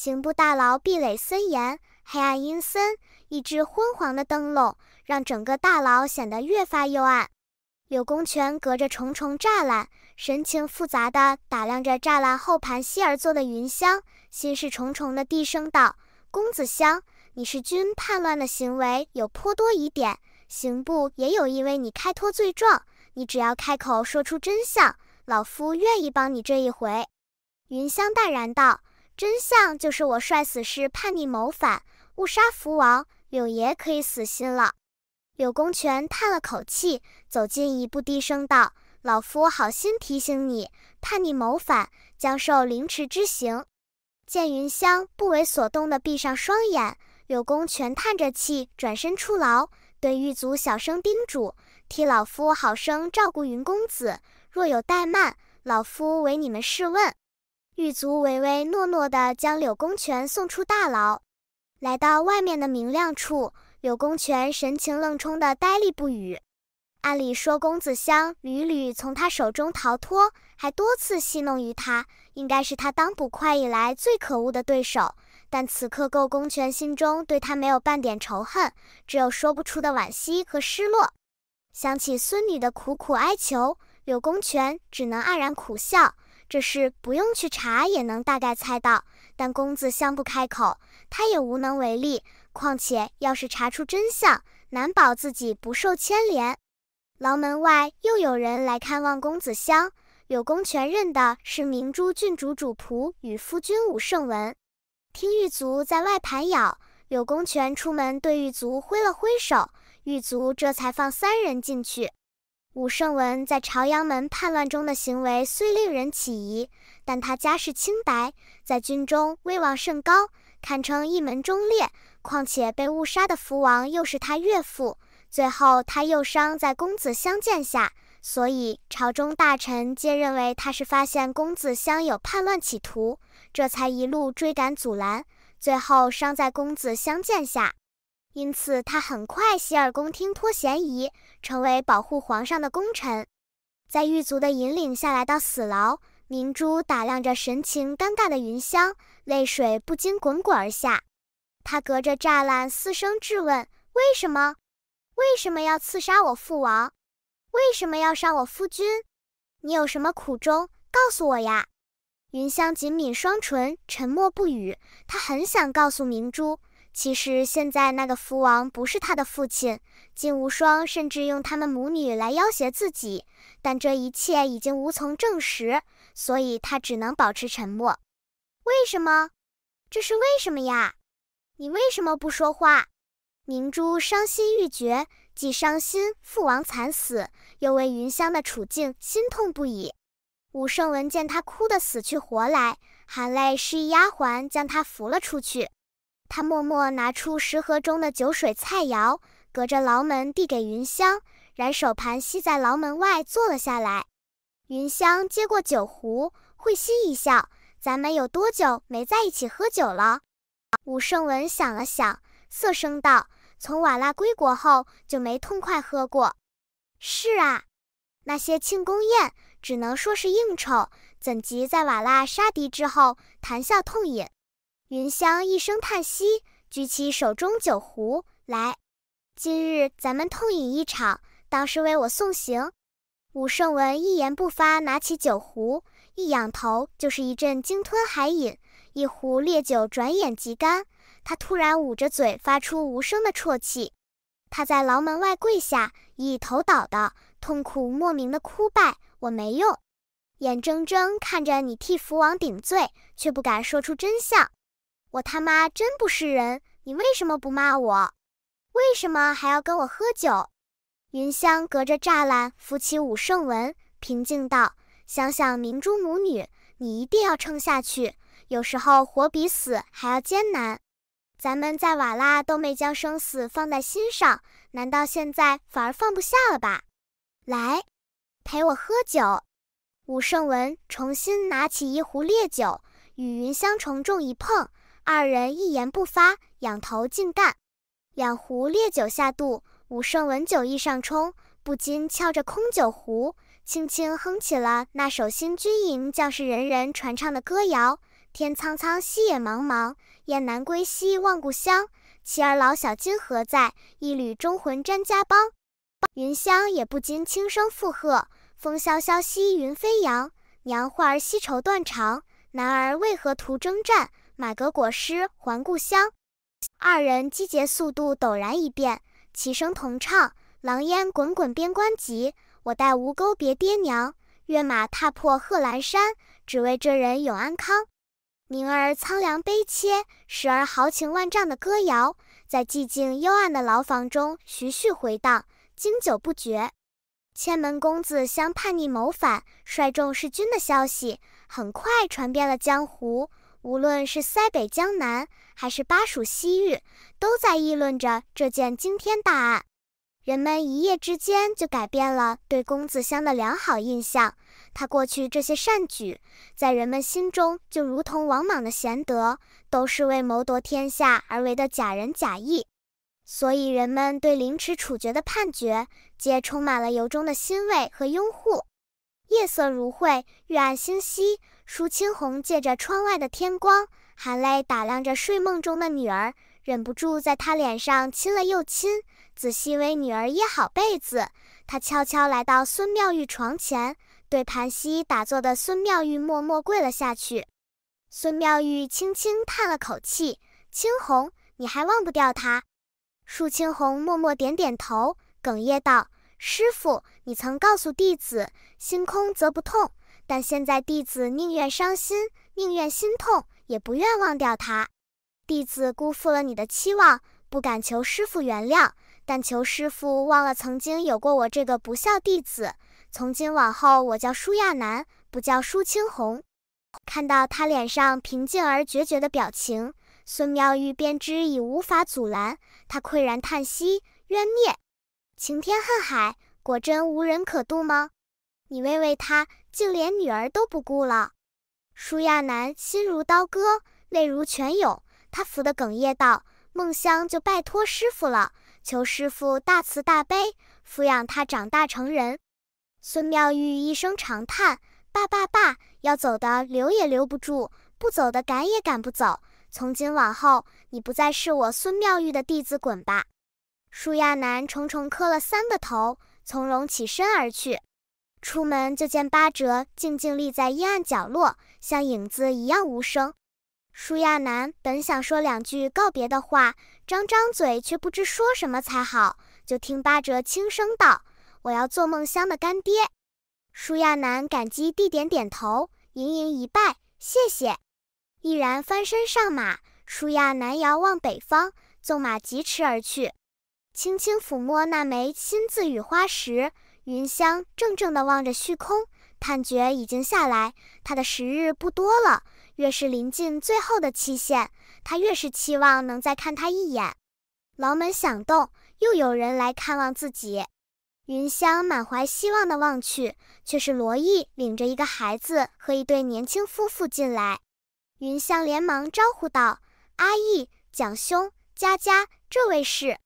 刑部大牢壁垒森严，黑暗阴森。一只昏黄的灯笼让整个大牢显得越发幽暗。柳公权隔着重重栅栏，神情复杂的打量着栅栏后盘膝而坐的云香，心事重重的低声道：“公子香，你是君叛乱的行为有颇多疑点，刑部也有意为你开脱罪状。你只要开口说出真相，老夫愿意帮你这一回。”云香淡然道。真相就是我率死士叛逆谋反，误杀福王，柳爷可以死心了。柳公权叹了口气，走近一步，低声道：“老夫好心提醒你，叛逆谋反将受凌迟之刑。”见云香不为所动地闭上双眼，柳公权叹着气转身出牢，对狱卒小声叮嘱：“替老夫好生照顾云公子，若有怠慢，老夫唯你们是问。”狱卒唯唯诺诺地将柳公权送出大牢，来到外面的明亮处，柳公权神情愣冲地呆立不语。按理说，公子香屡屡从他手中逃脱，还多次戏弄于他，应该是他当捕快以来最可恶的对手。但此刻，够公权心中对他没有半点仇恨，只有说不出的惋惜和失落。想起孙女的苦苦哀求，柳公权只能黯然苦笑。这事不用去查也能大概猜到，但公子相不开口，他也无能为力。况且，要是查出真相，难保自己不受牵连。牢门外又有人来看望公子香，柳公权认的是明珠郡主主仆与夫君武圣文。听狱卒在外盘咬，柳公权出门对狱卒挥了挥手，狱卒这才放三人进去。武圣文在朝阳门叛乱中的行为虽令人起疑，但他家世清白，在军中威望甚高，堪称一门忠烈。况且被误杀的福王又是他岳父，最后他又伤在公子相剑下，所以朝中大臣皆认为他是发现公子相有叛乱企图，这才一路追赶阻拦，最后伤在公子相剑下。因此，他很快洗耳恭听，脱嫌疑，成为保护皇上的功臣。在狱卒的引领下，来到死牢，明珠打量着神情尴尬的云香，泪水不禁滚滚而下。他隔着栅栏四声质问：“为什么？为什么要刺杀我父王？为什么要杀我夫君？你有什么苦衷？告诉我呀！”云香紧抿双唇，沉默不语。她很想告诉明珠。其实现在那个福王不是他的父亲，金无双甚至用他们母女来要挟自己，但这一切已经无从证实，所以他只能保持沉默。为什么？这是为什么呀？你为什么不说话？明珠伤心欲绝，既伤心父王惨死，又为云香的处境心痛不已。武胜闻见他哭得死去活来，含泪示意丫鬟将他扶了出去。他默默拿出食盒中的酒水菜肴，隔着牢门递给云香，然手盘膝在牢门外坐了下来。云香接过酒壶，会心一笑：“咱们有多久没在一起喝酒了？”武胜文想了想，涩声道：“从瓦剌归国后就没痛快喝过。”“是啊，那些庆功宴只能说是应酬，怎及在瓦剌杀敌之后谈笑痛饮？”云香一声叹息，举起手中酒壶，来，今日咱们痛饮一场，当是为我送行。武胜文一言不发，拿起酒壶，一仰头就是一阵鲸吞海饮，一壶烈酒转眼即干。他突然捂着嘴，发出无声的啜泣。他在牢门外跪下，一头倒倒，痛苦莫名的哭败。我没用，眼睁睁看着你替福王顶罪，却不敢说出真相。我他妈真不是人！你为什么不骂我？为什么还要跟我喝酒？云香隔着栅栏扶起武圣文，平静道：“想想明珠母女，你一定要撑下去。有时候活比死还要艰难。咱们在瓦拉都没将生死放在心上，难道现在反而放不下了吧？来，陪我喝酒。”武圣文重新拿起一壶烈酒，与云香重重一碰。二人一言不发，仰头尽干，两壶烈酒下肚，武圣闻酒意上冲，不禁敲着空酒壶，轻轻哼起了那首新军营将士人人传唱的歌谣：“天苍苍，西野茫茫，雁南归兮望故乡，妻儿老小今何在？一缕忠魂沾家邦。”云香也不禁轻声附和：“风萧萧兮云飞扬，娘唤儿兮愁断肠，男儿为何图征战？”马革裹尸还故乡，二人集结速度陡然一变，齐声同唱：“狼烟滚滚边关急，我待吴钩别爹娘，跃马踏破贺兰山，只为这人永安康。”明儿苍凉悲切，时而豪情万丈的歌谣，在寂静幽暗的牢房中徐徐回荡，经久不绝。千门公子相叛逆谋反，率众弑君的消息，很快传遍了江湖。无论是塞北、江南，还是巴蜀、西域，都在议论着这件惊天大案。人们一夜之间就改变了对公子香的良好印象。他过去这些善举，在人们心中就如同王莽的贤德，都是为谋夺天下而为的假仁假义。所以，人们对凌迟处决的判决，皆充满了由衷的欣慰和拥护。夜色如晦，月暗星稀。舒青红借着窗外的天光，含泪打量着睡梦中的女儿，忍不住在她脸上亲了又亲，仔细为女儿掖好被子。她悄悄来到孙妙玉床前，对盘膝打坐的孙妙玉默默跪了下去。孙妙玉轻轻叹了口气：“青红，你还忘不掉他？”舒青红默默点点头，哽咽道：“师傅，你曾告诉弟子，心空则不痛。”但现在弟子宁愿伤心，宁愿心痛，也不愿忘掉他。弟子辜负了你的期望，不敢求师傅原谅，但求师傅忘了曾经有过我这个不孝弟子。从今往后，我叫舒亚楠，不叫舒青红。看到他脸上平静而决绝的表情，孙妙玉便知已无法阻拦，他喟然叹息：冤孽，晴天恨海，果真无人可渡吗？你喂喂他。竟连女儿都不顾了，舒亚楠心如刀割，泪如泉涌，他扶得哽咽道：“梦香，就拜托师傅了，求师傅大慈大悲，抚养他长大成人。”孙妙玉一声长叹：“爸爸爸，要走的留也留不住，不走的赶也赶不走。从今往后，你不再是我孙妙玉的弟子，滚吧！”舒亚楠重重磕了三个头，从容起身而去。出门就见八折静静立在阴暗角落，像影子一样无声。舒亚楠本想说两句告别的话，张张嘴却不知说什么才好，就听八折轻声道：“我要做梦香的干爹。”舒亚楠感激地点点头，盈盈一拜，谢谢。毅然翻身上马，舒亚楠遥望北方，纵马疾驰而去，轻轻抚摸那枚新字雨花石。云香怔怔地望着虚空，判决已经下来，他的时日不多了。越是临近最后的期限，他越是期望能再看他一眼。牢门响动，又有人来看望自己。云香满怀希望地望去，却是罗毅领着一个孩子和一对年轻夫妇进来。云香连忙招呼道：“阿义、蒋兄，佳佳，这位是……”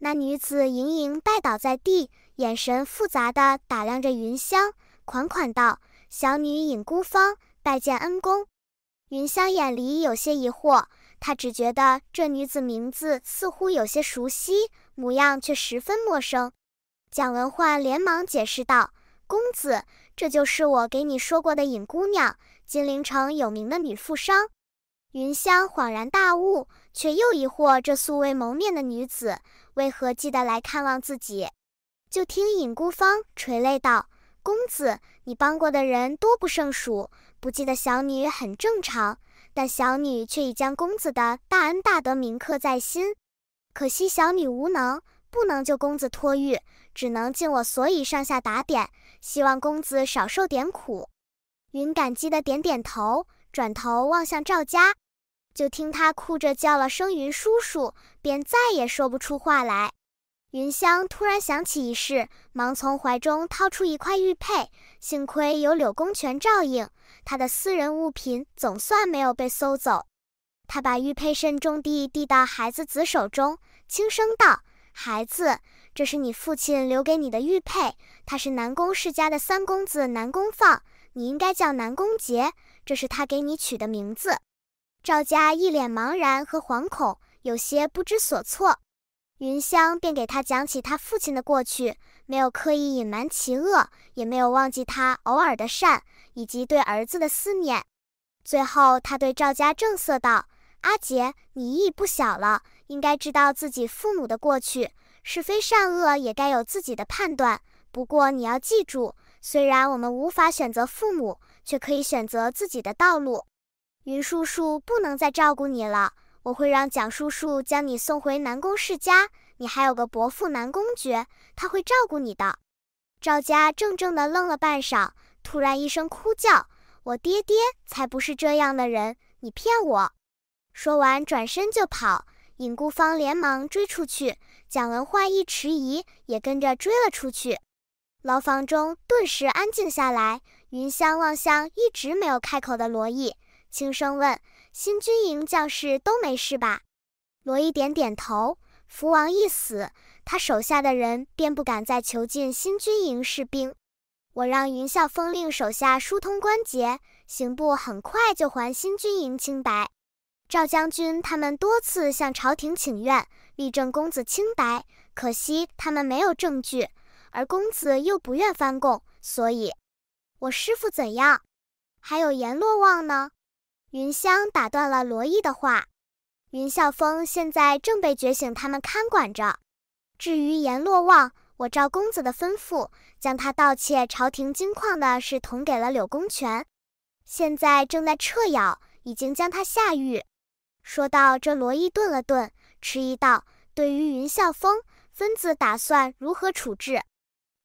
那女子盈盈拜倒在地。眼神复杂的打量着云香，款款道：“小女尹孤芳，拜见恩公。”云香眼里有些疑惑，她只觉得这女子名字似乎有些熟悉，模样却十分陌生。蒋文焕连忙解释道：“公子，这就是我给你说过的尹姑娘，金陵城有名的女富商。”云香恍然大悟，却又疑惑这素未谋面的女子为何记得来看望自己。就听尹孤芳垂泪道：“公子，你帮过的人多不胜数，不记得小女很正常。但小女却已将公子的大恩大德铭刻在心。可惜小女无能，不能救公子脱狱，只能尽我所以上下打点，希望公子少受点苦。”云感激的点点头，转头望向赵家，就听他哭着叫了声“云叔叔”，便再也说不出话来。云香突然想起一事，忙从怀中掏出一块玉佩。幸亏有柳公权照应，他的私人物品总算没有被搜走。他把玉佩慎重地递到孩子子手中，轻声道：“孩子，这是你父亲留给你的玉佩。他是南宫世家的三公子南宫放，你应该叫南宫杰，这是他给你取的名字。”赵家一脸茫然和惶恐，有些不知所措。云香便给他讲起他父亲的过去，没有刻意隐瞒其恶，也没有忘记他偶尔的善，以及对儿子的思念。最后，他对赵家正色道：“阿杰，你已不小了，应该知道自己父母的过去是非善恶，也该有自己的判断。不过，你要记住，虽然我们无法选择父母，却可以选择自己的道路。云叔叔不能再照顾你了。”我会让蒋叔叔将你送回南宫世家。你还有个伯父南宫爵，他会照顾你的。赵家怔怔地愣了半晌，突然一声哭叫：“我爹爹才不是这样的人！你骗我！”说完，转身就跑。尹顾芳连忙追出去，蒋文化一迟疑，也跟着追了出去。牢房中顿时安静下来。云香望向一直没有开口的罗毅，轻声问。新军营将士都没事吧？罗伊点点头。福王一死，他手下的人便不敢再囚禁新军营士兵。我让云啸风令手下疏通关节，刑部很快就还新军营清白。赵将军他们多次向朝廷请愿，力证公子清白，可惜他们没有证据，而公子又不愿翻供，所以，我师傅怎样？还有阎罗望呢？云香打断了罗毅的话。云啸风现在正被觉醒他们看管着。至于阎罗望，我照公子的吩咐，将他盗窃朝廷金矿的事捅给了柳公权，现在正在撤咬，已经将他下狱。说到这，罗毅顿了顿，迟疑道：“对于云啸风，分子打算如何处置？”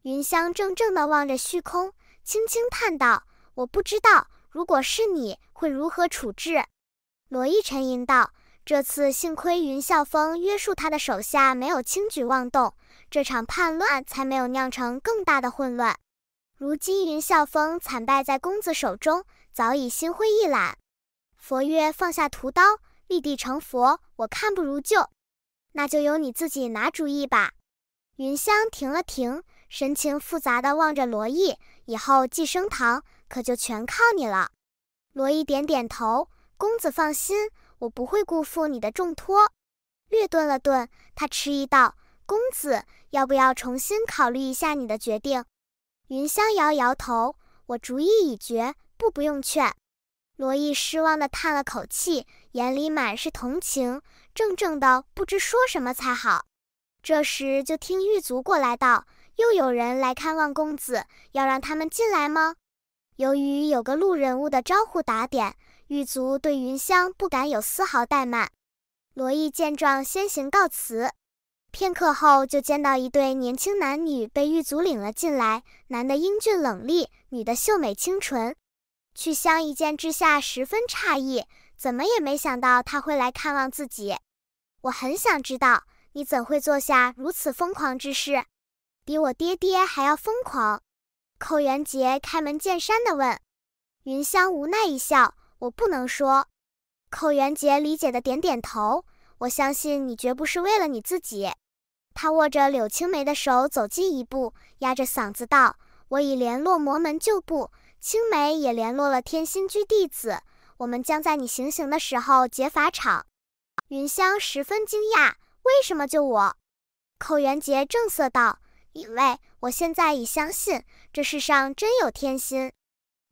云香怔怔地望着虚空，轻轻叹道：“我不知道。如果是你……”会如何处置？罗毅沉吟道：“这次幸亏云啸风约束他的手下没有轻举妄动，这场叛乱才没有酿成更大的混乱。如今云啸风惨败在公子手中，早已心灰意懒。”佛月放下屠刀，立地成佛。我看不如就，那就由你自己拿主意吧。云香停了停，神情复杂的望着罗毅：“以后寄生堂可就全靠你了。”罗毅点点头，公子放心，我不会辜负你的重托。略顿了顿，他迟疑道：“公子，要不要重新考虑一下你的决定？”云香摇摇头：“我主意已决，不不用劝。”罗毅失望地叹了口气，眼里满是同情，怔怔的不知说什么才好。这时，就听狱卒过来道：“又有人来看望公子，要让他们进来吗？”由于有个路人物的招呼打点，狱卒对云香不敢有丝毫怠慢。罗毅见状，先行告辞。片刻后，就见到一对年轻男女被狱卒领了进来，男的英俊冷厉，女的秀美清纯。曲香一见之下，十分诧异，怎么也没想到他会来看望自己。我很想知道，你怎会做下如此疯狂之事？比我爹爹还要疯狂。寇元杰开门见山的问，云香无奈一笑：“我不能说。”寇元杰理解的点点头：“我相信你绝不是为了你自己。”他握着柳青梅的手走近一步，压着嗓子道：“我已联络魔门旧部，青梅也联络了天心居弟子，我们将在你行刑的时候劫法场。”云香十分惊讶：“为什么救我？”寇元杰正色道。因为我现在已相信这世上真有天心。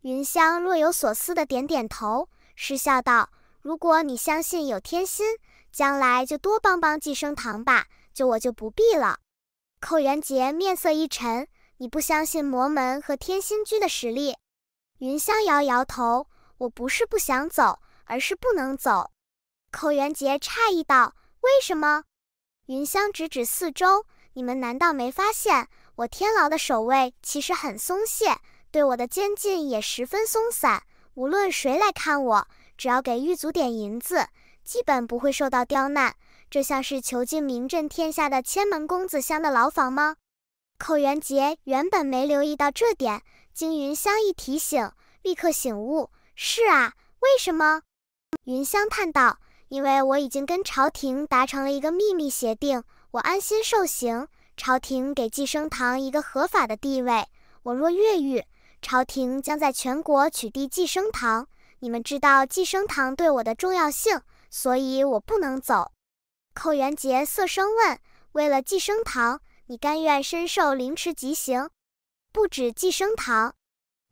云香若有所思的点点头，失笑道：“如果你相信有天心，将来就多帮帮寄生堂吧，就我就不必了。”寇元杰面色一沉：“你不相信魔门和天心居的实力？”云香摇摇头：“我不是不想走，而是不能走。”寇元杰诧异道：“为什么？”云香指指四周。你们难道没发现，我天牢的守卫其实很松懈，对我的监禁也十分松散？无论谁来看我，只要给狱卒点银子，基本不会受到刁难。这像是囚禁名震天下的千门公子香的牢房吗？寇元杰原本没留意到这点，经云香一提醒，立刻醒悟。是啊，为什么？云香叹道：“因为我已经跟朝廷达成了一个秘密协定。”我安心受刑，朝廷给寄生堂一个合法的地位。我若越狱，朝廷将在全国取缔寄生堂。你们知道寄生堂对我的重要性，所以我不能走。寇元杰色声问：“为了寄生堂，你甘愿身受凌迟极刑？”不止寄生堂，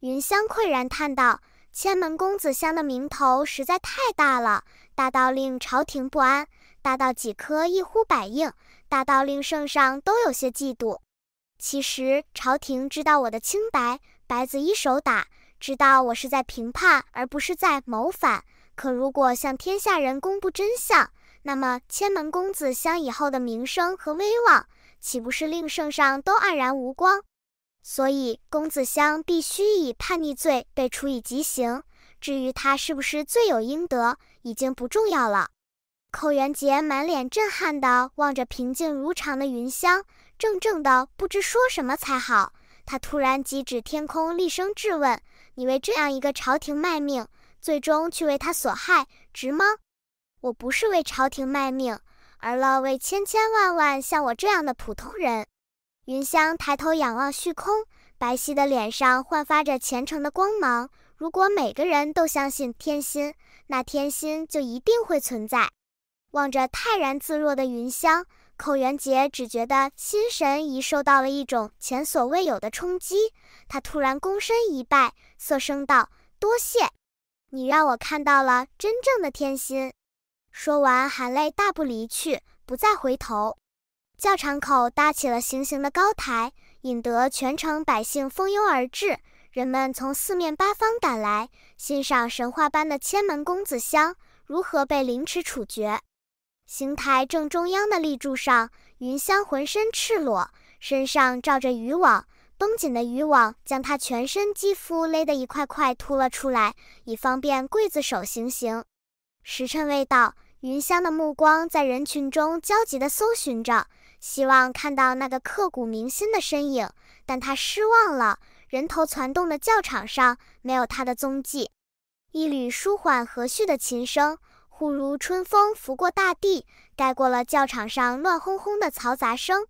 云香喟然叹道：“千门公子香的名头实在太大了，大到令朝廷不安，大到几颗一呼百应。”大到令圣上都有些嫉妒。其实朝廷知道我的清白，白子一手打，知道我是在评判而不是在谋反。可如果向天下人公布真相，那么千门公子相以后的名声和威望，岂不是令圣上都黯然无光？所以，公子相必须以叛逆罪被处以极刑。至于他是不是罪有应得，已经不重要了。寇元杰满脸震撼地望着平静如常的云香，怔怔的不知说什么才好。他突然急指天空，厉声质问：“你为这样一个朝廷卖命，最终却为他所害，值吗？”“我不是为朝廷卖命，而是为千千万万像我这样的普通人。”云香抬头仰望虚空，白皙的脸上焕发着虔诚的光芒。如果每个人都相信天心，那天心就一定会存在。望着泰然自若的云香，寇元杰只觉得心神已受到了一种前所未有的冲击。他突然躬身一拜，色声道：“多谢，你让我看到了真正的天心。”说完，含泪大步离去，不再回头。教场口搭起了行刑的高台，引得全城百姓蜂拥而至。人们从四面八方赶来，欣赏神话般的千门公子香如何被凌迟处决。刑台正中央的立柱上，云香浑身赤裸，身上罩着渔网，绷紧的渔网将她全身肌肤勒得一块块凸了出来，以方便刽子手行刑。时辰未到，云香的目光在人群中焦急地搜寻着，希望看到那个刻骨铭心的身影，但她失望了。人头攒动的教场上没有她的踪迹。一缕舒缓和煦的琴声。忽如春风拂过大地，盖过了教场上乱哄哄的嘈杂声。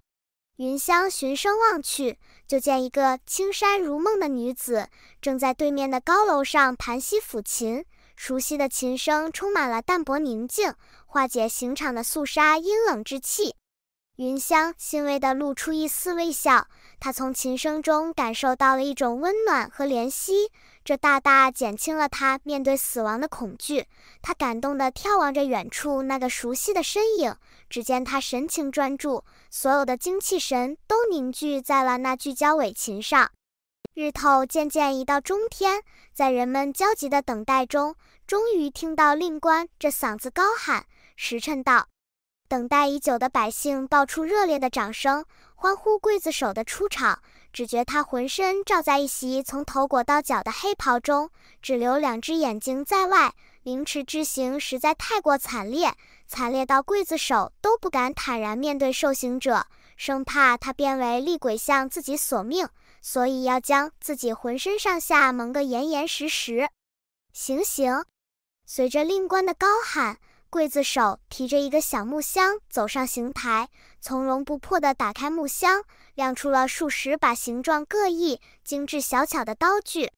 云香循声望去，就见一个青山如梦的女子，正在对面的高楼上盘膝抚琴。熟悉的琴声充满了淡泊宁静，化解刑场的肃杀阴冷之气。云香欣慰地露出一丝微笑，她从琴声中感受到了一种温暖和怜惜，这大大减轻了她面对死亡的恐惧。她感动地眺望着远处那个熟悉的身影，只见他神情专注，所有的精气神都凝聚在了那聚焦尾琴上。日头渐渐移到中天，在人们焦急的等待中，终于听到令官这嗓子高喊：“时辰到。”等待已久的百姓爆出热烈的掌声，欢呼刽子手的出场。只觉他浑身罩在一袭从头裹到脚的黑袍中，只留两只眼睛在外。凌迟之刑实在太过惨烈，惨烈到刽子手都不敢坦然面对受刑者，生怕他变为厉鬼向自己索命，所以要将自己浑身上下蒙个严严实实。行刑，随着令官的高喊。刽子手提着一个小木箱走上刑台，从容不迫地打开木箱，亮出了数十把形状各异、精致小巧的刀具。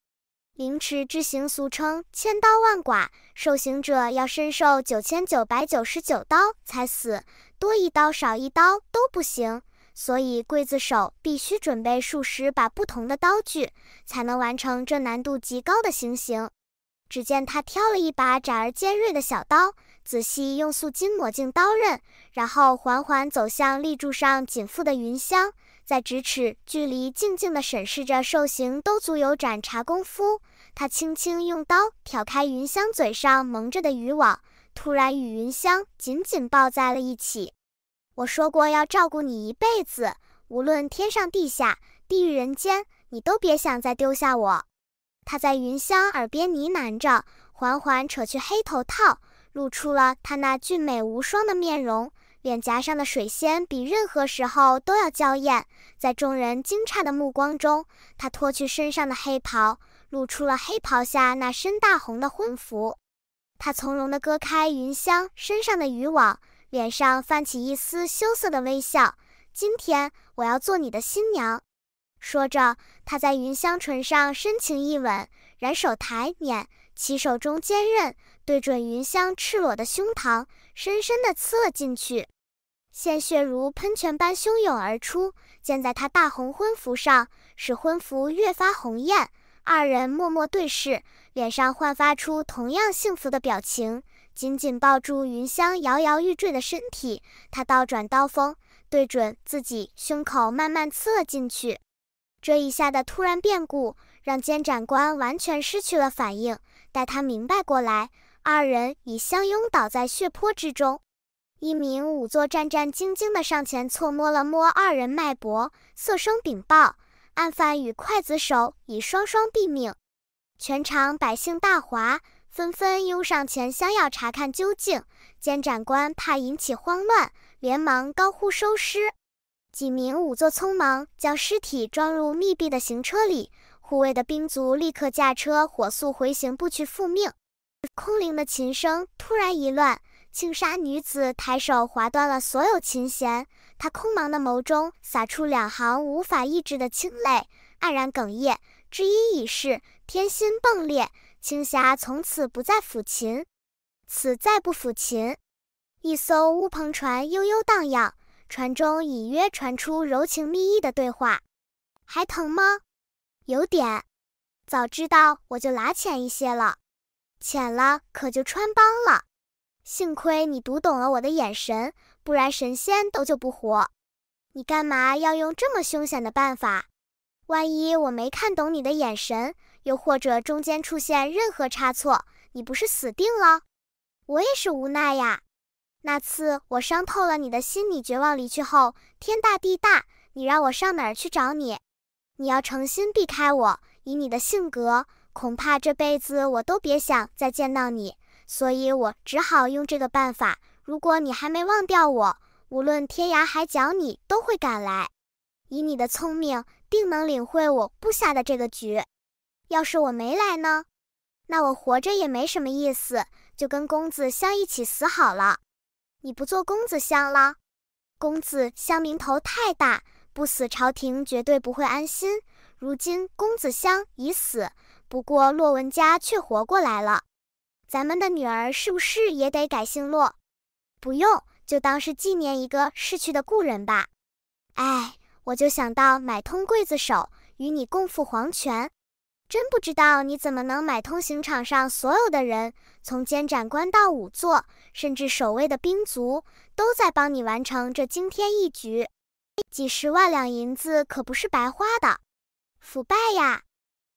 凌迟之刑俗称千刀万剐，受刑者要身受九千九百九十九刀才死，多一刀少一刀都不行。所以，刽子手必须准备数十把不同的刀具，才能完成这难度极高的行刑。只见他挑了一把窄而尖锐的小刀。仔细用素金抹净刀刃，然后缓缓走向立柱上紧缚的云香，在咫尺距离静静地审视着兽形，都足有斩茶功夫。他轻轻用刀挑开云香嘴上蒙着的渔网，突然与云香紧紧抱在了一起。我说过要照顾你一辈子，无论天上地下、地狱人间，你都别想再丢下我。他在云香耳边呢喃着，缓缓扯去黑头套。露出了她那俊美无双的面容，脸颊上的水仙比任何时候都要娇艳。在众人惊诧的目光中，她脱去身上的黑袍，露出了黑袍下那身大红的婚服。她从容地割开云香身上的渔网，脸上泛起一丝羞涩的微笑。今天我要做你的新娘，说着，她在云香唇上深情一吻，染手抬捻。其手中坚刃对准云香赤裸的胸膛，深深地刺了进去，鲜血如喷泉般汹涌而出，溅在他大红婚服上，使婚服越发红艳。二人默默对视，脸上焕发出同样幸福的表情，紧紧抱住云香摇摇欲坠的身体。他倒转刀锋，对准自己胸口，慢慢刺了进去。这一下的突然变故，让监斩官完全失去了反应。待他明白过来，二人已相拥倒在血泊之中。一名仵作战战兢兢地上前，错摸了摸二人脉搏，色声禀报：案犯与刽子手已双双毙命。全场百姓大哗，纷纷拥上前相要查看究竟。监斩官怕引起慌乱，连忙高呼收尸。几名仵作匆忙将尸体装入密闭的行车里。护卫的兵卒立刻驾车火速回刑部去复命。空灵的琴声突然一乱，青纱女子抬手划断了所有琴弦，她空茫的眸中洒出两行无法抑制的清泪，黯然哽咽。知音已逝，天心迸裂，青霞从此不再抚琴，此再不抚琴。一艘乌篷船悠悠荡漾，船中隐约传出柔情蜜意的对话：“还疼吗？”有点，早知道我就拿浅一些了，浅了可就穿帮了。幸亏你读懂了我的眼神，不然神仙都救不活。你干嘛要用这么凶险的办法？万一我没看懂你的眼神，又或者中间出现任何差错，你不是死定了？我也是无奈呀。那次我伤透了你的心，你绝望离去后，天大地大，你让我上哪儿去找你？你要诚心避开我，以你的性格，恐怕这辈子我都别想再见到你，所以我只好用这个办法。如果你还没忘掉我，无论天涯海角，你都会赶来。以你的聪明，定能领会我布下的这个局。要是我没来呢？那我活着也没什么意思，就跟公子相一起死好了。你不做公子相了？公子相名头太大。不死，朝廷绝对不会安心。如今公子香已死，不过洛文家却活过来了。咱们的女儿是不是也得改姓洛？不用，就当是纪念一个逝去的故人吧。哎，我就想到买通刽子手，与你共赴黄泉。真不知道你怎么能买通刑场上所有的人，从监斩官到仵作，甚至守卫的兵卒，都在帮你完成这惊天一局。几十万两银子可不是白花的，腐败呀！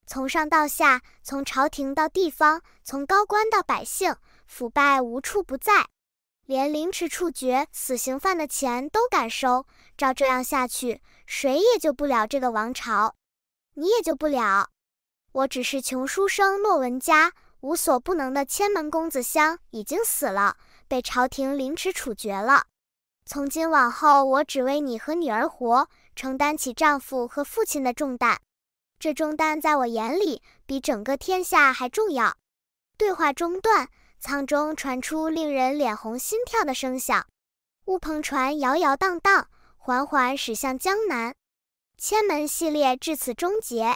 从上到下，从朝廷到地方，从高官到百姓，腐败无处不在。连凌迟处决死刑犯的钱都敢收，照这样下去，谁也救不了这个王朝，你也救不了。我只是穷书生骆文家，无所不能的千门公子香已经死了，被朝廷凌迟处决了。从今往后，我只为你和女儿活，承担起丈夫和父亲的重担。这重担在我眼里比整个天下还重要。对话中断，舱中传出令人脸红心跳的声响。乌篷船摇摇荡荡，缓缓驶向江南。千门系列至此终结。